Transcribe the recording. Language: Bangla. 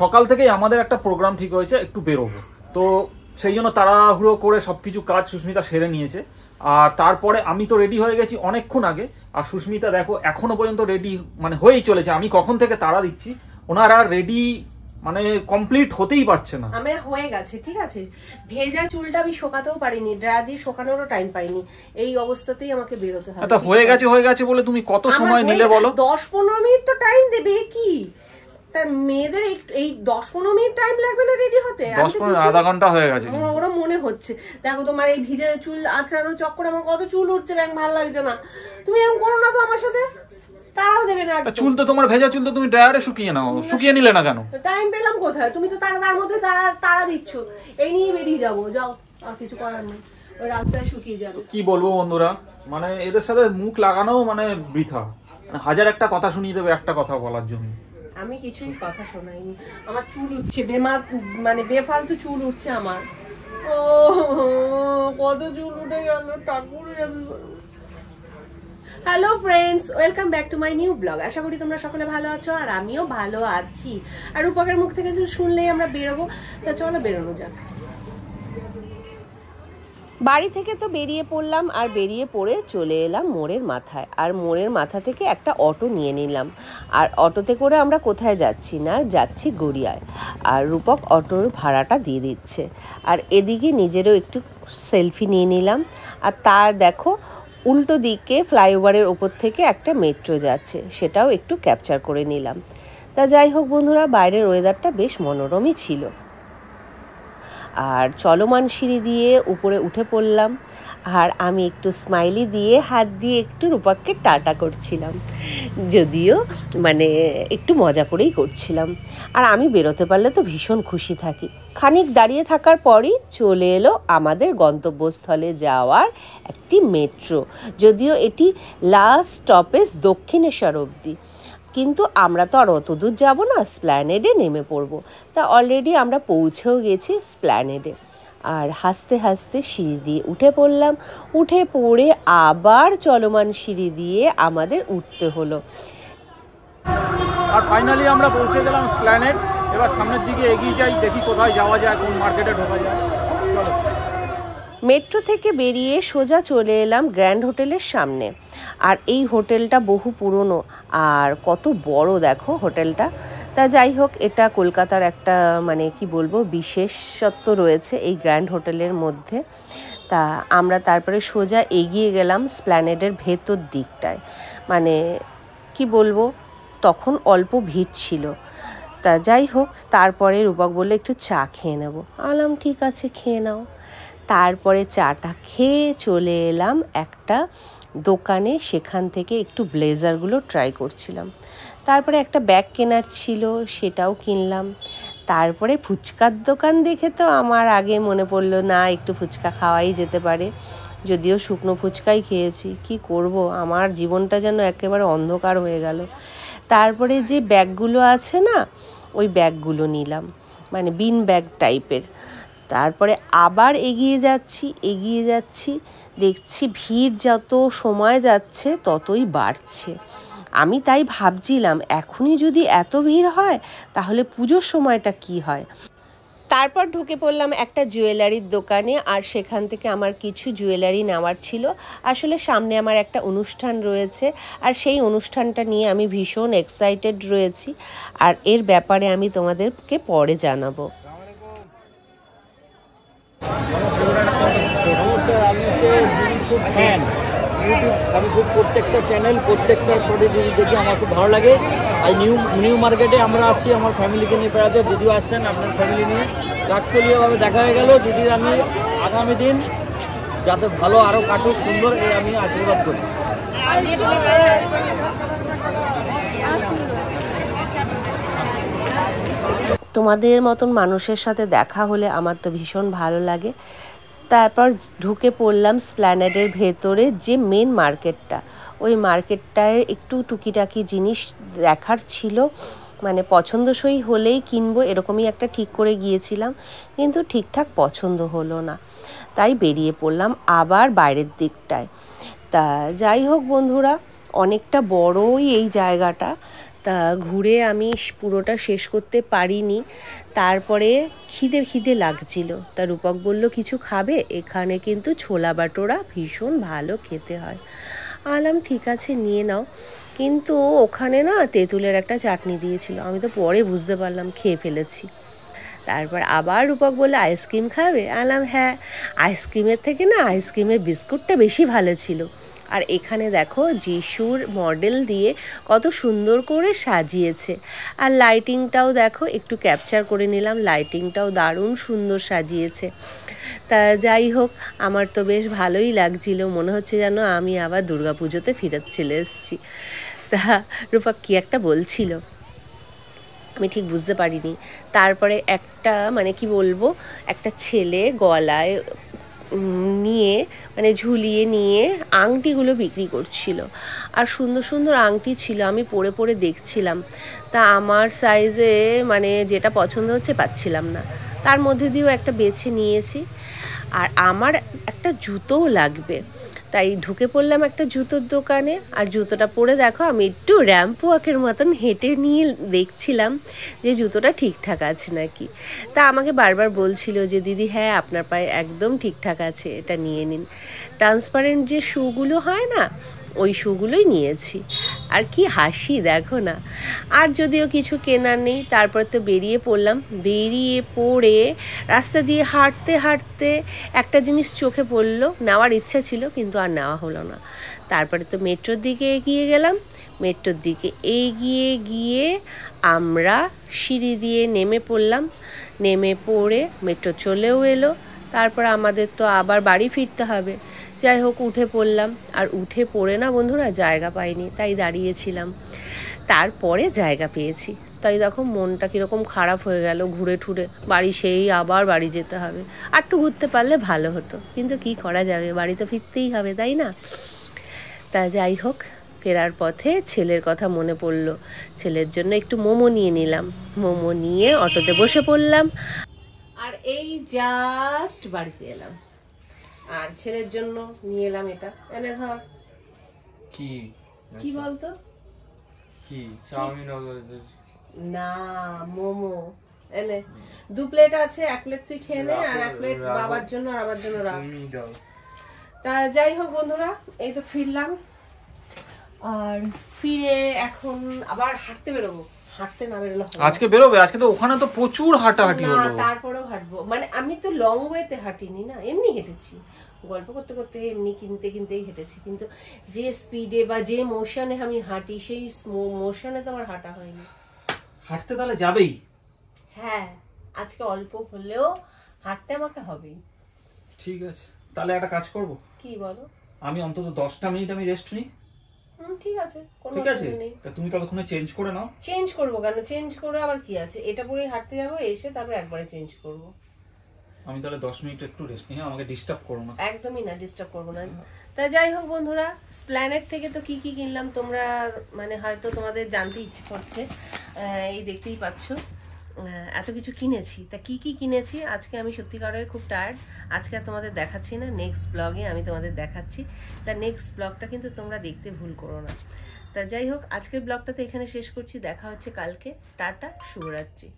সকাল থেকেই আমাদের একটা প্রোগ্রাম ঠিক হয়েছে একটু বেরোবো তো সেই জন্য তাড়াহুড়ো করে সব কিছু কাজ সুস্মিতা সেরে নিয়েছে আর তারপরে আমি তো রেডি হয়ে গেছি অনেকক্ষণ আগে আর সুস্মিতা দেখো এখনো পর্যন্ত রেডি মানে হয়েই চলেছে আমি কখন থেকে তাড়া দিচ্ছি ওনারা রেডি মানে কমপ্লিট হতেই পারছে না আমি হয়ে গেছে ঠিক আছে ভেজা চুলটা আমি শোকাতেও পারিনি ড্রাই দিয়ে শোকানোরও টাইম পাইনি এই অবস্থাতেই আমাকে বেরোতে হবে হয়ে গেছে হয়ে গেছে বলে তুমি কত সময় নিলে বলো দশ পনেরো মিনিট তো টাইম দেবে কি তা মেয়েদের এই দশ পনেরো মিনিট টাইম লাগবে না রেডি হতে দশ পনেরো আধা ঘন্টা হয়ে গেছে ওরা মনে হচ্ছে দেখো তোমার এই ভিজে চুল আঁচড়ানো চক্কর আমার কত চুল উঠছে ব্যাং ভালো লাগছে না তুমি এরকম করো না তো আমার সাথে তারাও দেবে না চুল তো তোমার ভেজা চুল তো তুমি ড্রায়ারে শুকিয়ে নাও শুকিয়ে নিলে না কেন টাইম পেলাম কোথায় তুমি তো তার তার মধ্যে তারা তারা দিচ্ছ এই নিয়ে বেরিয়ে যাবো যাও আর কিছু করার নেই ওই রাস্তায় শুকিয়ে যাবে কি বলবো বন্ধুরা মানে এদের সাথে মুখ লাগানো মানে বৃথা মানে হাজার একটা কথা শুনিয়ে দেবে একটা কথা বলার জন্য আমি কিছুই কথা শোনাইনি আমার চুল উঠছে বেমা মানে বেফালতু চুল উঠছে আমার ও কত চুল উঠে গেল ঠাকুর hello friends welcome back to my new blog আশা করি তোমরা সকলে ভালো আছো আর আমিও ভালো আছি আর উপকার মুখ থেকে শুনলেই আমরা বেরোবো তা চলো বেরোনো যাক বাড়ি থেকে তো বেরিয়ে পড়লাম আর বেরিয়ে পড়ে চলে এলাম মোড়ের মাথায় আর মোড়ের মাথা থেকে একটা অটো নিয়ে নিলাম আর অটোতে করে আমরা কোথায় যাচ্ছি না যাচ্ছি গড়িয়ায় আর রূপক অটোর ভাড়াটা দিয়ে দিচ্ছে আর এদিকে নিজেরও একটু সেলফি নিয়ে নিলাম আর তার দেখো উল্টো দিকে ফ্লাইওভারের ওপর থেকে একটা মেট্রো যাচ্ছে সেটাও একটু ক্যাপচার করে নিলাম তা যাই হোক বন্ধুরা বাইরের ওয়েদারটা বেশ মনোরমই ছিল আর চলমান সিঁড়ি দিয়ে উপরে উঠে পড়লাম আর আমি একটু স্মাইলি দিয়ে হাত দিয়ে একটু রূপাককে টাটা করছিলাম যদিও মানে একটু মজা করেই করছিলাম আর আমি বেরোতে পারলে তো ভীষণ খুশি থাকি খানিক দাঁড়িয়ে থাকার পরই চলে এলো আমাদের গন্তব্যস্থলে যাওয়ার একটি মেট্রো যদিও এটি লাস্ট স্টপেজ দক্ষিণেশ্বর অবধি কিন্তু আমরা তো আর অত দূর যাবো না স্প্ল্যানেডে নেমে পড়বো তা অলরেডি আমরা পৌঁছেও গেছি স্প্ল্যানেডে আর হাসতে হাসতে সিঁড়ি দিয়ে উঠে পড়লাম উঠে পড়ে আবার চলমান সিঁড়ি দিয়ে আমাদের উঠতে হলো আর ফাইনালি আমরা পৌঁছে গেলাম স্প্ল্যানেড এবার সামনের দিকে এগিয়ে যাই দেখি কোথায় যাওয়া যায় কোন মার্কেটে ঢোকা যায় মেট্রো থেকে বেরিয়ে সোজা চলে এলাম গ্র্যান্ড হোটেলের সামনে আর এই হোটেলটা বহু পুরনো আর কত বড় দেখো হোটেলটা তা যাই হোক এটা কলকাতার একটা মানে কি বলবো বিশেষত্ব রয়েছে এই গ্র্যান্ড হোটেলের মধ্যে তা আমরা তারপরে সোজা এগিয়ে গেলাম স্প্ল্যানেডের ভেতর দিকটায় মানে কি বলবো তখন অল্প ভিড় ছিল তা যাই হোক তারপরে রূপক বললো একটু চা খেয়ে নেব আলাম ঠিক আছে খেয়ে নাও তারপরে চাটা খেয়ে চলে এলাম একটা দোকানে সেখান থেকে একটু ব্লেজারগুলো ট্রাই করছিলাম তারপরে একটা ব্যাগ কেনার ছিল সেটাও কিনলাম তারপরে ফুচকার দোকান দেখে তো আমার আগে মনে পড়লো না একটু ফুচকা খাওয়াই যেতে পারে যদিও শুকনো ফুচকাই খেয়েছি কি করব আমার জীবনটা যেন একেবারে অন্ধকার হয়ে গেল তারপরে যে ব্যাগগুলো আছে না ওই ব্যাগগুলো নিলাম মানে বিন ব্যাগ টাইপের তারপরে আবার এগিয়ে যাচ্ছি এগিয়ে যাচ্ছি দেখছি ভিড় যত সময় যাচ্ছে ততই বাড়ছে আমি তাই ভাবছিলাম এখনই যদি এত ভিড় হয় তাহলে পুজোর সময়টা কি হয় তারপর ঢুকে পড়লাম একটা জুয়েলারির দোকানে আর সেখান থেকে আমার কিছু জুয়েলারি নেওয়ার ছিল আসলে সামনে আমার একটা অনুষ্ঠান রয়েছে আর সেই অনুষ্ঠানটা নিয়ে আমি ভীষণ এক্সাইটেড রয়েছি আর এর ব্যাপারে আমি তোমাদেরকে পরে জানাবো আমি খুব ফ্যান ইউটিউব আমি খুব প্রত্যেকটা চ্যানেল প্রত্যেকটা শোটি দিদি দেখে আমার খুব ভালো লাগে আর নিউ নিউ মার্কেটে আমরা আসছি আমার ফ্যামিলিকে নিয়ে বেড়াতে দিদিও আসছেন আপনার ফ্যামিলি নিয়ে রাগতলীয়ভাবে দেখা হয়ে গেল দিদির আমি আগামী দিন যাতে ভালো আরও কাটুক সুন্দর এই আমি আশীর্বাদ করি তোমাদের মতন মানুষের সাথে দেখা হলে আমার তো ভীষণ ভালো লাগে তারপর ঢুকে পড়লাম স্প্ল্যানেডের ভেতরে যে মেন মার্কেটটা ওই মার্কেটটায় একটু টুকিটাকি জিনিস দেখার ছিল মানে পছন্দসই হলেই কিনবো এরকমই একটা ঠিক করে গিয়েছিলাম কিন্তু ঠিকঠাক পছন্দ হলো না তাই বেরিয়ে পড়লাম আবার বাইরের দিকটায় তা যাই হোক বন্ধুরা অনেকটা বড়ই এই জায়গাটা তা ঘুরে আমি পুরোটা শেষ করতে পারিনি তারপরে খিদে খিদে লাগছিল তা রূপক বলল কিছু খাবে এখানে কিন্তু ছোলা বাটোরা ভীষণ ভালো খেতে হয় আলাম ঠিক আছে নিয়ে নাও কিন্তু ওখানে না তেঁতুলের একটা চাটনি দিয়েছিল আমি তো পরে বুঝতে পারলাম খেয়ে ফেলেছি তারপর আবার রূপক বলে আইসক্রিম খাবে আলাম হ্যাঁ আইসক্রিমের থেকে না আইসক্রিমের বিস্কুটটা বেশি ভালো ছিল আর এখানে দেখো যিশুর মডেল দিয়ে কত সুন্দর করে সাজিয়েছে আর লাইটিংটাও দেখো একটু ক্যাপচার করে নিলাম লাইটিংটাও দারুণ সুন্দর সাজিয়েছে তা যাই হোক আমার তো বেশ ভালোই লাগছিল মনে হচ্ছে যেন আমি আবার দুর্গাপুজোতে ফিরে চলে এসেছি তা রূপা কী একটা বলছিল আমি ঠিক বুঝতে পারিনি তারপরে একটা মানে কি বলবো একটা ছেলে গলায় নিয়ে মানে ঝুলিয়ে নিয়ে আংটিগুলো বিক্রি করছিল আর সুন্দর সুন্দর আংটি ছিল আমি পরে পরে দেখছিলাম তা আমার সাইজে মানে যেটা পছন্দ হচ্ছে পাচ্ছিলাম না তার মধ্যে দিয়েও একটা বেছে নিয়েছি আর আমার একটা জুতোও লাগবে তাই ঢুকে পড়লাম একটা জুতোর দোকানে আর জুতোটা পরে দেখো আমি একটু র্যাম্প ওয়াকের মতন হেঁটে নিয়ে দেখছিলাম যে জুতোটা ঠিকঠাক আছে নাকি তা আমাকে বারবার বলছিল যে দিদি হ্যাঁ আপনার পায়ে একদম ঠিকঠাক আছে এটা নিয়ে নিন ট্রান্সপারেন্ট যে শুগুলো হয় না ওই শুগুলোই নিয়েছি আর কি হাসি দেখো না আর যদিও কিছু কেনার নেই তারপর তো বেরিয়ে পড়লাম বেরিয়ে পড়ে রাস্তা দিয়ে হাঁটতে হাঁটতে একটা জিনিস চোখে পড়লো নেওয়ার ইচ্ছা ছিল কিন্তু আর নেওয়া হলো না তারপরে তো মেট্রোর দিকে এগিয়ে গেলাম মেট্রোর দিকে এগিয়ে গিয়ে আমরা সিঁড়ি দিয়ে নেমে পড়লাম নেমে পড়ে মেট্রো চলেও এলো তারপর আমাদের তো আবার বাড়ি ফিরতে হবে যাই হোক উঠে পড়লাম আর উঠে পড়ে না বন্ধুরা জায়গা পাইনি তাই দাঁড়িয়েছিলাম তারপরে জায়গা পেয়েছি তাই দেখো মনটা কীরকম খারাপ হয়ে গেল ঘুরে ঠুরে বাড়ি সেই আবার বাড়ি যেতে হবে আর একটু ঘুরতে পারলে ভালো হতো কিন্তু কি করা যাবে বাড়ি তো ফিরতেই হবে তাই না তা যাই হোক ফেরার পথে ছেলের কথা মনে পড়ল ছেলের জন্য একটু মোমো নিয়ে নিলাম মোমো নিয়ে অটোতে বসে পড়লাম আর এই জাস্ট বাড়িতে এলাম আর ছেলের জন্য নিয়ে এলাম এটা এনে ধর কি কি আচ্ছা। বলতো কি চাউমিন না মোমো এনে দু প্লেট আছে এক প্লেট তুই খেয়ে নে আর এক প্লেট বাবার জন্য আর আমার জন্য রাখ তা যাই হোক বন্ধুরা এই তো ফিরলাম আর ফিরে এখন আবার হাঁটতে বেরোবো হাঁটতে না বেরোলে আজকে বেরোবে আজকে তো ওখানে তো প্রচুর হাঁটাহাঁটি হলো তারপরেও হাঁটবো মানে আমি তো লং ওয়েতে হাঁটিনি না এমনি হেঁটেছি গল্প করতে করতে এমনি কিনতে কিনতেই হেঁটেছি কিন্তু যে স্পিডে বা যে মোশনে আমি হাঁটি সেই মোশনে তো আমার হাঁটা হয়নি হাঁটতে তাহলে যাবেই হ্যাঁ আজকে অল্প হলেও হাঁটতে আমাকে হবেই ঠিক আছে তাহলে একটা কাজ করব কি বলো আমি অন্তত দশটা মিনিট আমি রেস্ট নিই ঠিক আছে কোনো ঠিক আছে অসুবিধা নেই তুমি ততক্ষণে চেঞ্জ করে নাও চেঞ্জ করব কেন চেঞ্জ করে আবার কি আছে এটা পরে হাঁটতে যাবো এসে তারপর একবারে চেঞ্জ করব আমি তাহলে দশ মিনিট একটু রেস্ট নিই হ্যাঁ, আমাকে ডিস্টার্ব করো না একদমই না ডিস্টার্ব করবো না হ্যাঁ। তা যাই হোক বন্ধুরা প্ল্যানেট থেকে তো কি কি কিনলাম তোমরা মানে হয়তো তোমাদের জানতে ইচ্ছে করছে আহ, এই দেখতেই পাচ্ছো এত কিছু কিনেছি তা কি কি কিনেছি আজকে আমি সত্যিকারে খুব টায়ার্ড আজকে আর তোমাদের দেখাচ্ছি না নেক্সট ব্লগে আমি তোমাদের দেখাচ্ছি তা নেক্সট ব্লগটা কিন্তু তোমরা দেখতে ভুল করো না তা যাই হোক আজকের ব্লগটা তো এখানে শেষ করছি দেখা হচ্ছে কালকে টাটা শুভরাত্রি